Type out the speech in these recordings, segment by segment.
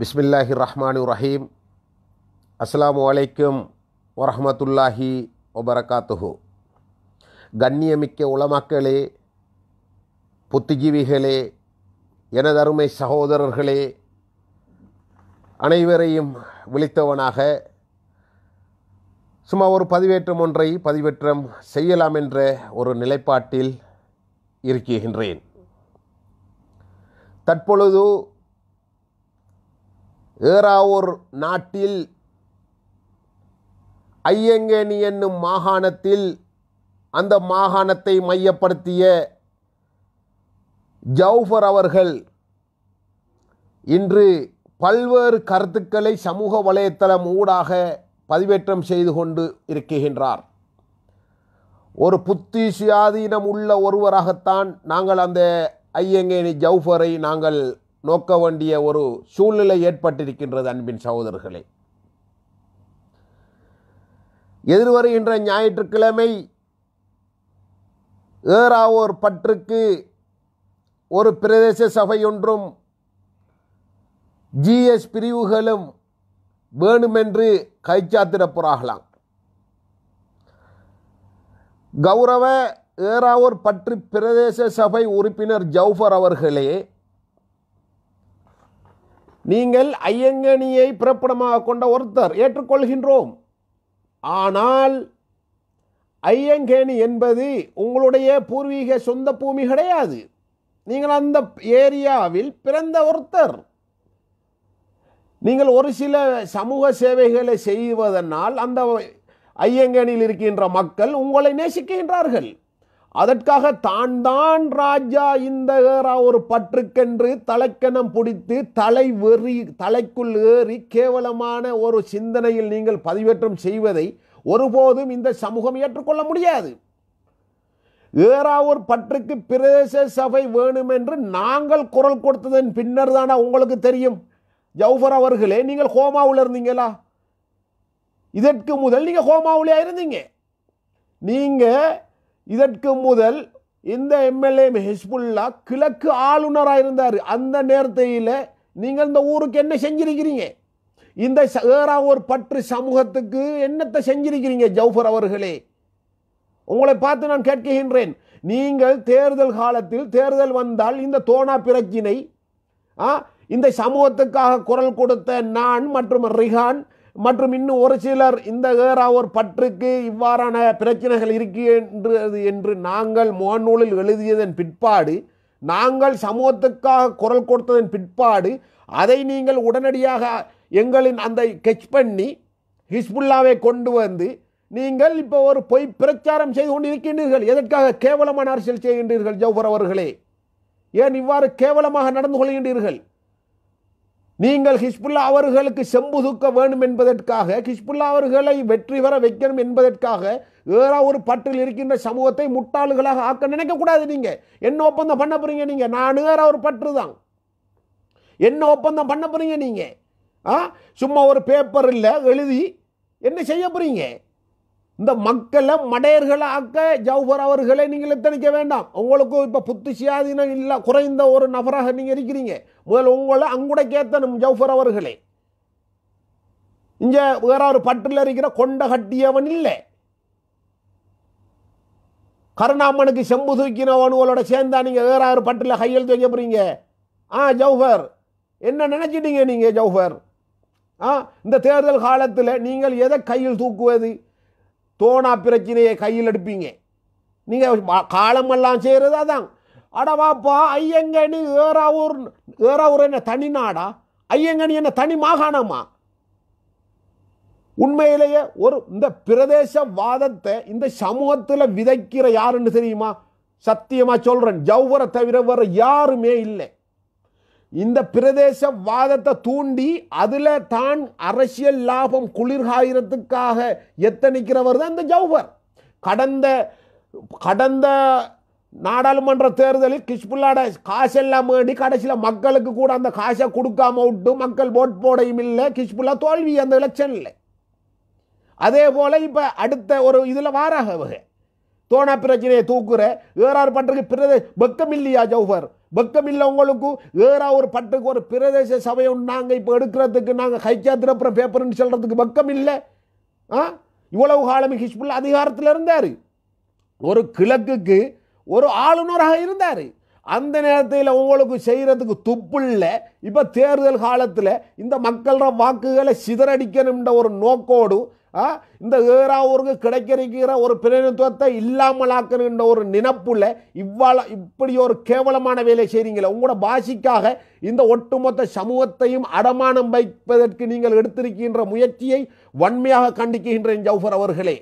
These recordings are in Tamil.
பிஸ்மில்லாஹி ரஹ்மானு ரஹீம் அஸ்லாம் வலைக்கும் வரமத்துல்லாஹி ஒபரகாத்துஹு கண்ணியமிக்க உளமாக்களே புத்திஜீவிகளே எனதருமை சகோதரர்களே அனைவரையும் விழித்தவனாக சும்மா ஒரு பதிவேற்றம் ஒன்றை பதிவேற்றம் செய்யலாம் என்ற ஒரு நிலைப்பாட்டில் இருக்கின்றேன் தற்பொழுது ஏறாவூர் நாட்டில் ஐயங்கேணி என்னும் மாகாணத்தில் அந்த மாகாணத்தை மையப்படுத்திய ஜவுஃபர் அவர்கள் இன்று பல்வேறு கருத்துக்களை சமூக வலைத்தளம் ஊடாக பதிவேற்றம் செய்து கொண்டு இருக்கின்றார் ஒரு புத்தி சுயாதீனம் உள்ள ஒருவராகத்தான் நாங்கள் அந்த ஐயங்கேணி ஜவுஃபரை நாங்கள் நோக்க வேண்டிய ஒரு சூழ்நிலை ஏற்பட்டிருக்கின்றது அன்பின் சகோதரர்களே எதிர்வருகின்ற ஞாயிற்றுக்கிழமை ஏறாவோர் பற்றுக்கு ஒரு பிரதேச சபையொன்றும் ஜிஎஸ் பிரிவுகளும் வேணுமென்று கைச்சாத்திடப்புறாகலாம் கௌரவ ஏறாவூர் பற்று பிரதேச சபை உறுப்பினர் ஜவுஃபர் அவர்களே நீங்கள் ஐயங்கனியை பிறப்பிடமாக கொண்ட ஒருத்தர் ஏற்றுக்கொள்கின்றோம் ஆனால் ஐயங்கேணி என்பது உங்களுடைய பூர்வீக சொந்த பூமி கிடையாது நீங்கள் அந்த ஏரியாவில் பிறந்த ஒருத்தர் நீங்கள் ஒரு சில சமூக சேவைகளை செய்வதனால் அந்த ஐயங்கணியில் இருக்கின்ற மக்கள் உங்களை நேசிக்கின்றார்கள் அதற்காக தான் தான் ராஜா இந்த ஒரு பற்றுக்கென்று தலைக்கணம் பிடித்து தலை வெறி தலைக்குள் ஏறி கேவலமான ஒரு சிந்தனையில் நீங்கள் பதிவேற்றம் செய்வதை ஒருபோதும் இந்த சமூகம் ஏற்றுக்கொள்ள முடியாது ஏறாவூர் பற்றுக்கு பிரதேச சபை வேணும் என்று நாங்கள் குரல் கொடுத்ததன் பின்னர் தானே உங்களுக்கு தெரியும் ஜவுஃபர் அவர்களே நீங்கள் ஹோமாவில் இருந்தீங்களா இதற்கு முதல் நீங்கள் ஹோமாவிலே இருந்தீங்க நீங்கள் இதற்கு முதல் இந்த எம்எல்ஏ ஹிஸ்புல்லா கிழக்கு ஆளுநராக இருந்தார் அந்த நேரத்தையில் நீங்கள் இந்த ஊருக்கு என்ன செஞ்சிருக்கிறீங்க இந்த ஏறாவூர் பற்று சமூகத்துக்கு என்னத்தை செஞ்சிருக்கிறீங்க ஜவுஃபர் அவர்களே உங்களை பார்த்து நான் கேட்கின்றேன் நீங்கள் தேர்தல் காலத்தில் தேர்தல் வந்தால் இந்த தோனா பிரச்சினை இந்த சமூகத்துக்காக குரல் கொடுத்த நான் மற்றும் ரிஹான் மற்றும் இன்னும் ஒரு சிலர் இந்த ஏறாவோர் பற்றுக்கு இவ்வாறான பிரச்சனைகள் இருக்கின்றது என்று நாங்கள் முகநூலில் எழுதியதன் பிற்பாடு நாங்கள் சமூகத்துக்காக குரல் கொடுத்ததன் பிற்பாடு அதை நீங்கள் உடனடியாக எங்களின் அந்த கெச் பண்ணி ஹிஸ்புல்லாவை கொண்டு வந்து நீங்கள் இப்போ ஒரு பொய் பிரச்சாரம் செய்து கொண்டு இருக்கின்றீர்கள் எதற்காக கேவலமான அரசியல் செய்கின்றீர்கள் ஜவுஹர் அவர்களே ஏன் இவ்வாறு கேவலமாக நடந்து கொள்கின்றீர்கள் நீங்கள் ஹிஸ்புல்லா அவர்களுக்கு செம்புதுக்க வேண்டும் என்பதற்காக ஹிஸ்புல்லா அவர்களை வெற்றி பெற வைக்கணும் என்பதற்காக வேற ஒரு பட்டில் இருக்கின்ற சமூகத்தை முட்டாள்களாக ஆக்க நினைக்கக்கூடாது நீங்கள் என்ன ஒப்பந்தம் பண்ண போறீங்க நீங்கள் நான் வேற ஒரு பற்று தான் என்ன ஒப்பந்தம் பண்ண போறீங்க நீங்கள் ஆ சும்மா ஒரு பேப்பர் இல்லை எழுதி என்ன செய்ய போறீங்க இந்த மக்களை மடையர்களாக்க ஆக்க ஜவஹர் அவர்களை நீங்கள் எத்தனைக்க வேண்டாம் உங்களுக்கு இப்போ புத்திசியாதீனம் இல்லை குறைந்த ஒரு நபராக நீங்கள் இருக்கிறீங்க முதல் உங்களை அங்கூட கேத்தனும் ஜவஹர் அவர்களே இங்கே வேற ஒரு பட்டில் இருக்கிற கொண்ட கட்டியவன் இல்லை கருணாமனுக்கு செம்பு உங்களோட சேர்ந்தா நீங்கள் வேற ஒரு பட்டில் கையெழுத்து வைக்க போறீங்க ஆ ஜவஹர் என்ன நினச்சிட்டீங்க நீங்கள் ஜவஹர் ஆ இந்த தேர்தல் காலத்தில் நீங்கள் எதை கையில் தூக்குவது தோணா பிரச்சனையை கையில் எடுப்பீங்க நீங்கள் காலமெல்லாம் செய்கிறது தான் அடவாப்பா ஐயங்கனி ஏறாவூர் ஏறாவூர் என்ன தனி நாடா ஐயங்கனி என்ன தனி மாகாணமா உண்மையிலேயே ஒரு இந்த பிரதேச வாதத்தை இந்த சமூகத்தில் விதைக்கிற யாருன்னு தெரியுமா சத்தியமாக சொல்கிறேன் ஜவ்வரை தவிர வர யாருமே இல்லை இந்த பிரதேச வாதத்தை தூண்டி அதில் தான் அரசியல் லாபம் குளிர்காயிரத்துக்காக எத்தனிக்கிறவர் தான் இந்த ஜவுஹர் கடந்த கடந்த நாடாளுமன்ற தேர்தலில் கிஷ்புல்லாட காசெல்லாம் வேண்டி கடைசியில் மக்களுக்கு கூட அந்த காசை கொடுக்காம விட்டு மக்கள் ஓட் போடையும் இல்லை கிஷ்புல்லா தோல்வி அந்த எலெக்ஷனில் அதே போல் இப்போ அடுத்த ஒரு இதில் வாராக வகை தோணா பிரச்சனையை தூக்குற ஏறார் பட்டுக்கு பிரதே வெக்கமில்லையா பக்கம் இல்லை உங்களுக்கு ஏறா ஒரு பட்டுக்கு ஒரு பிரதேச சபை நாங்கள் இப்போ எடுக்கிறதுக்கு நாங்கள் கைச்சாத்திரப்புற பேப்பர்னு சொல்கிறதுக்கு பக்கம் இல்லை ஆ இவ்வளவு காலம் ஹிஸ்புல் அதிகாரத்தில் இருந்தார் ஒரு கிழக்குக்கு ஒரு ஆளுநராக இருந்தார் அந்த நேரத்தில் உங்களுக்கு செய்கிறதுக்கு இல்லை இப்போ தேர்தல் காலத்தில் இந்த மக்களோட வாக்குகளை சிதறடிக்கணும்ன்ற ஒரு நோக்கோடு இந்த ஏறாவூருக்கு கிடைக்கிற ஒரு பிரதிநிதித்துவத்தை இல்லாமலாக்கணுன்ற ஒரு நினப்புள்ள இவ்வாழ இப்படி ஒரு கேவலமான வேலை செய்கிறீங்களே உங்களோட பாஷிக்காக இந்த ஒட்டுமொத்த சமூகத்தையும் அடமானம் வைப்பதற்கு நீங்கள் எடுத்திருக்கின்ற முயற்சியை வன்மையாக கண்டிக்கின்றேன் ஜவுஃபர் அவர்களே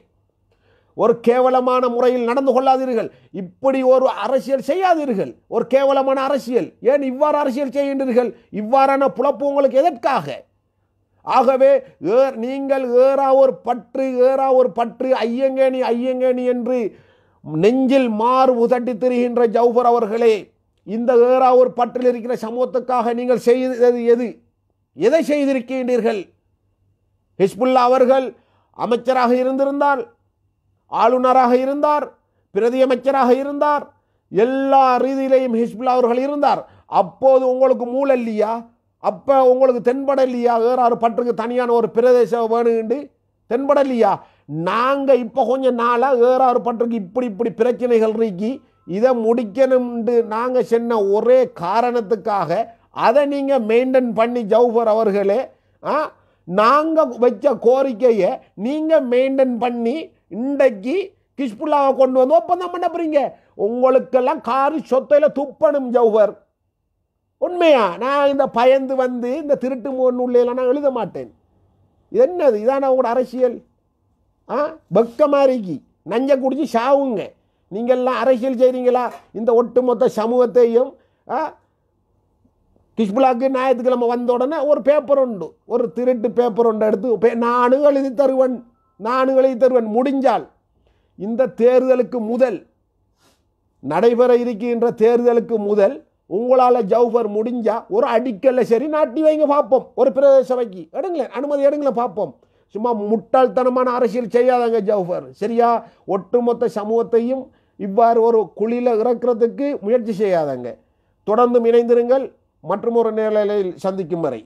ஒரு கேவலமான முறையில் நடந்து கொள்ளாதீர்கள் இப்படி ஒரு அரசியல் செய்யாதீர்கள் ஒரு கேவலமான அரசியல் ஏன் இவ்வாறு அரசியல் செய்கின்றீர்கள் இவ்வாறான புழப்பு உங்களுக்கு எதற்காக ஆகவே ஏர் நீங்கள் ஏறா ஒரு பற்று ஏறா ஒரு பற்று ஐயங்கேணி ஐயங்கேணி என்று நெஞ்சில் மாறு உதட்டி திரிகின்ற ஜவுபர் அவர்களே இந்த ஏறா ஒரு பற்றில் இருக்கிற சமூகத்துக்காக நீங்கள் செய்தது எது எதை செய்திருக்கின்றீர்கள் ஹிஸ்புல்லா அவர்கள் அமைச்சராக இருந்திருந்தால் ஆளுநராக இருந்தார் பிரதியமைச்சராக இருந்தார் எல்லா ரீதியிலையும் ஹிஸ்புல்லா அவர்கள் இருந்தார் அப்போது உங்களுக்கு மூலல்லியா அப்போ உங்களுக்கு இல்லையா வேறாறு பட்டிருக்கு தனியான ஒரு பிரதேசம் வேணுண்டு இல்லையா நாங்கள் இப்போ கொஞ்சம் நாளாக வேறாறு பட்டிருக்கு இப்படி இப்படி பிரச்சனைகள் இருக்கி இதை முடிக்கணும்னு நாங்கள் சொன்ன ஒரே காரணத்துக்காக அதை நீங்கள் மெயின்டைன் பண்ணி ஜவுஃபர் அவர்களே ஆ நாங்கள் வச்ச கோரிக்கையை நீங்கள் மெயின்டைன் பண்ணி இன்றைக்கு கிஷ்புல்லாவை கொண்டு வந்து ஒப்பந்தம் பண்ண போகிறீங்க உங்களுக்கெல்லாம் காரி சொத்தையில் துப்பணும் ஜவுஃபர் உண்மையா நான் இந்த பயந்து வந்து இந்த திருட்டு உள்ளேலாம் நான் எழுத மாட்டேன் இது என்னது இதான உங்களோட அரசியல் ஆ பக்க மாறிக்கு நஞ்சை குடிச்சு சாவுங்க நீங்கள்லாம் அரசியல் செய்கிறீங்களா இந்த ஒட்டுமொத்த சமூகத்தையும் கிஷ்புலாக்கு ஞாயிற்றுக்கிழமை வந்த உடனே ஒரு பேப்பர் உண்டு ஒரு திருட்டு பேப்பர் உண்டு எடுத்து நானும் எழுதி தருவன் நானும் எழுதி தருவன் முடிஞ்சால் இந்த தேர்தலுக்கு முதல் நடைபெற இருக்கின்ற தேர்தலுக்கு முதல் உங்களால் ஜவுஃபர் முடிஞ்சால் ஒரு அடிக்கல்ல சரி நாட்டி வைங்க பார்ப்போம் ஒரு பிரதேச சபைக்கு எடுங்களேன் அனுமதி எடுங்களை பார்ப்போம் சும்மா முட்டாள்தனமான அரசியல் செய்யாதாங்க ஜவுஃபர் சரியா ஒட்டுமொத்த சமூகத்தையும் இவ்வாறு ஒரு குழியில் இறக்கிறதுக்கு முயற்சி செய்யாதாங்க தொடர்ந்தும் இணைந்திருங்கள் மற்றும் ஒரு நிலையில் சந்திக்கும் வரை